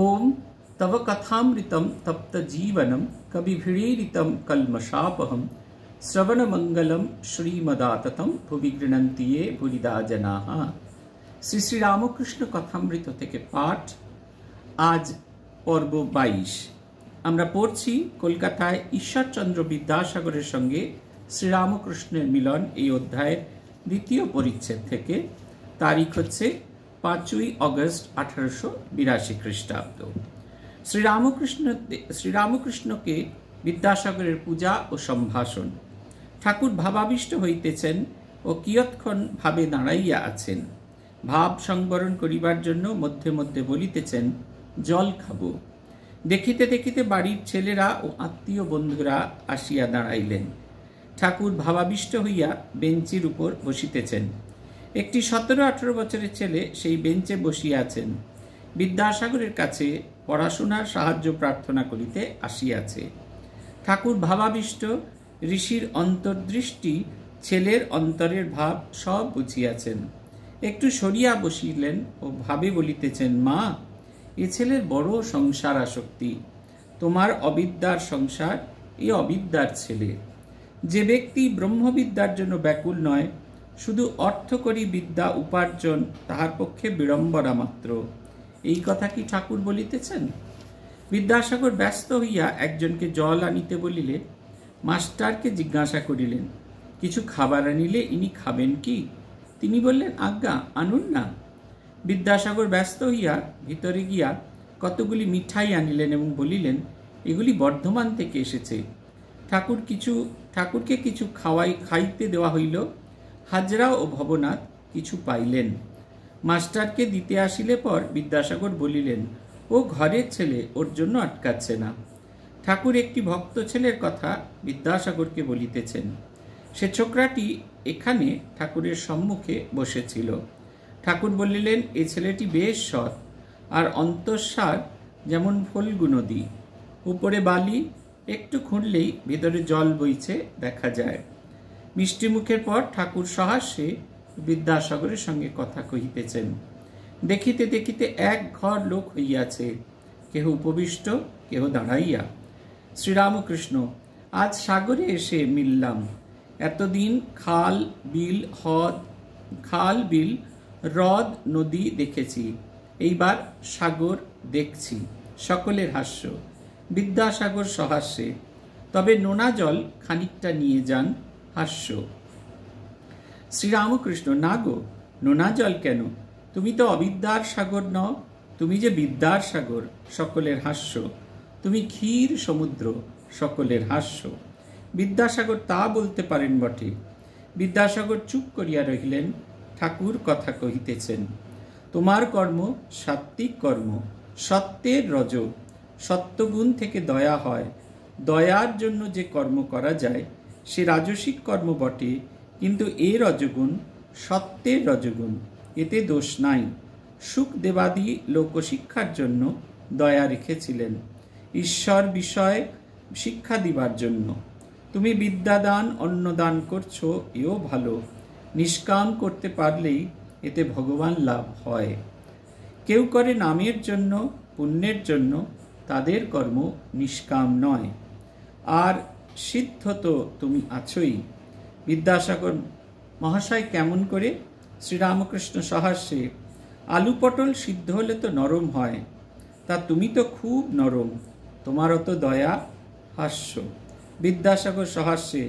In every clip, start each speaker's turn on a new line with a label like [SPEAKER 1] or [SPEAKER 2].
[SPEAKER 1] ओम तव कथामृतं तप्तजीवनं कविभिरीडितं कल्मषापहं श्रवणमङ्गलं শ্রীমদাততম ভুবি গৃণন্তি এ ভুরিদা জনাহ শ্রী শ্রী রামকৃষ্ণ কথামৃত থেকে পাঠ আজ পর্ব বাইশ আমরা পড়ছি কলকাতায় ঈশ্বরচন্দ্র বিদ্যাসাগরের সঙ্গে শ্রীরামকৃষ্ণের মিলন এই অধ্যায়ের দ্বিতীয় পরিচ্ছেদ থেকে তারিখ হচ্ছে পাঁচই অগস্ট আঠারোশো বিরাশি খ্রিস্টাব্দ শ্রীরামকৃষ্ণ শ্রীরামকৃষ্ণকে বিদ্যাসাগরের পূজা ও সম্ভাষণ ঠাকুর ভাবাবিষ্ট হইতেছেন ও কিয়ৎক্ষণ ভাবে দাঁড়াইয়া আছেন ভাব সংবরণ করিবার জন্য মধ্যে মধ্যে বলিতেছেন জল খাব দেখিতে দেখিতে বাড়ির ছেলেরা ও আত্মীয় বন্ধুরা আসিয়া দাঁড়াইলেন ঠাকুর ভাবাবিষ্ট হইয়া বেঞ্চির উপর বসিতেছেন একটি সতেরো আঠেরো বছরের ছেলে সেই বেঞ্চে বসিয়া আছেন বিদ্যাসাগরের কাছে পড়াশোনার সাহায্য প্রার্থনা করিতে আসিয়াছে ঠাকুর ভাবাবিষ্ট ঋষির অন্তর্দৃষ্টি ছেলের অন্তরের ভাব সব বুঝিয়াছেন একটু সরিয়া বসিলেন ও ভাবে বলিতেছেন মা এ ছেলের বড় সংসার আসক্তি তোমার অবিদ্যার সংসার এ অবিদ্যার ছেলে যে ব্যক্তি ব্রহ্মবিদ্যার জন্য ব্যাকুল নয় শুধু অর্থকরী বিদ্যা উপার্জন তাহার পক্ষে বিড়ম্বরা মাত্র এই কথা কি ঠাকুর বলিতেছেন বিদ্যাসাগর ব্যস্ত হইয়া একজনকে জল আনিতে বলিলে মাস্টারকে জিজ্ঞাসা করিলেন কিছু খাবার আনিলে ইনি খাবেন কি তিনি বললেন আজ্ঞা আনুন না বিদ্যাসাগর ব্যস্ত হইয়া ভিতরে গিয়া কতগুলি মিঠাই আনিলেন এবং বলিলেন এগুলি বর্ধমান থেকে এসেছে ঠাকুর কিছু ঠাকুরকে কিছু খাওয়াই খাইতে দেওয়া হইল হাজরা ও ভবনাথ কিছু পাইলেন মাস্টারকে দিতে আসিলে পর বিদ্যাসাগর বলিলেন ও ঘরের ছেলে ওর জন্য আটকাচ্ছে না ঠাকুর একটি ভক্ত ছেলের কথা বিদ্যাসাগরকে বলিতেছেন সে ছোকরাটি এখানে ঠাকুরের সম্মুখে বসেছিল ঠাকুর বলিলেন এ ছেলেটি বেশ সৎ আর অন্তঃসার যেমন ফল্গু নদী উপরে বালি একটু খুঁড়লেই ভেতরে জল বইছে দেখা যায় মিষ্টি মুখের পর ঠাকুর সহাস্যে বিদ্যাসাগরের সঙ্গে কথা কহিতেছেন দেখিতে দেখিতে এক ঘর লোক হইয়াছে কেহ উপবিষ্ট কেহ দাঁড়াইয়া শ্রীরামকৃষ্ণ আজ সাগরে এসে মিললাম এতদিন খাল বিল হ্রদ খাল বিল হ্রদ নদী দেখেছি এইবার সাগর দেখছি সকলের হাস্য বিদ্যাসাগর সহাস্যে তবে নোনা জল খানিকটা নিয়ে যান হাস্য শ্রীরামকৃষ্ণ না গো নোনা জল কেন তুমি তো অবিদ্যার সাগর ন তুমি যে বিদ্যার সাগর সকলের হাস্য তুমি ক্ষীর সমুদ্র সকলের হাস্য বিদ্যাসাগর তা বলতে পারেন বটে বিদ্যাসাগর চুপ করিয়া রহিলেন ঠাকুর কথা কহিতেছেন তোমার কর্ম সাত্ত্বিক কর্ম সত্যের রজ সত্যগুণ থেকে দয়া হয় দয়ার জন্য যে কর্ম করা যায় সে রাজসিক কর্ম বটে কিন্তু এ রজগুণ সত্যের রজগুণ এতে দোষ নাই সুখদেবাদি লোকশিক্ষার জন্য দয়া রেখেছিলেন ঈশ্বর বিষয়ে শিক্ষা দিবার জন্য তুমি বিদ্যাদান অন্নদান করছো এও ভালো নিষ্কাম করতে পারলেই এতে ভগবান লাভ হয় কেউ করে নামের জন্য পুণ্যের জন্য তাদের কর্ম নিষ্কাম নয় আর সিদ্ধ তো তুমি আছোই বিদ্যাসাগর মহাশয় কেমন করে শ্রীরামকৃষ্ণ সহাস্যে আলু পটল সিদ্ধ হলে তো নরম হয় তা তুমি তো খুব নরম তোমারও তো দয়া হাস্য বিদ্যাসাগর সহাস্যে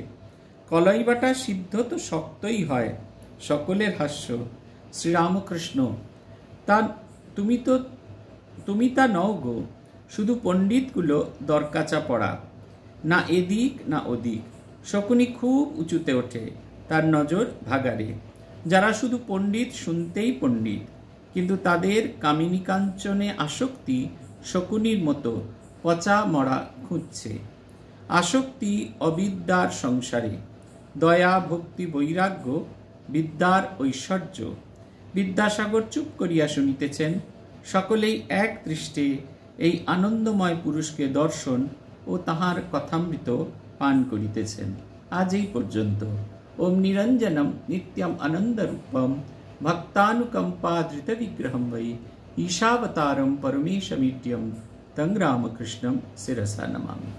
[SPEAKER 1] বাটা সিদ্ধ তো শক্তই হয় সকলের হাস্য শ্রীরামকৃষ্ণ তা তুমি তো তুমি তা নও গো শুধু পণ্ডিতগুলো দরকাচা পড়া না এদিক না ওদিক শকুনি খুব উঁচুতে ওঠে তার নজর ভাগারে যারা শুধু পণ্ডিত শুনতেই পণ্ডিত কিন্তু তাদের কামিনী কাঞ্চনে আসক্তি শকুনির মতো পচা মরা খুঁজছে আসক্তি অবিদ্যার সংসারে দয়া ভক্তি বৈরাগ্য বিদ্যার ঐশ্বর্য বিদ্যাসাগর চুপ করিয়া শুনিতেছেন সকলেই এক দৃষ্টে এই আনন্দময় পুরুষকে দর্শন ও তাহার কথামৃত পান করিতেছেন আজ এই পর্যন্ত ওম নিরঞ্জনম নিত্যম আনন্দরূপম ভক্তানুকম্পা ধৃত বিগ্রহম বৈ ঈশাবতারম পরমেশমিত্যম তং রামকৃষ্ণম শিরসা নমামি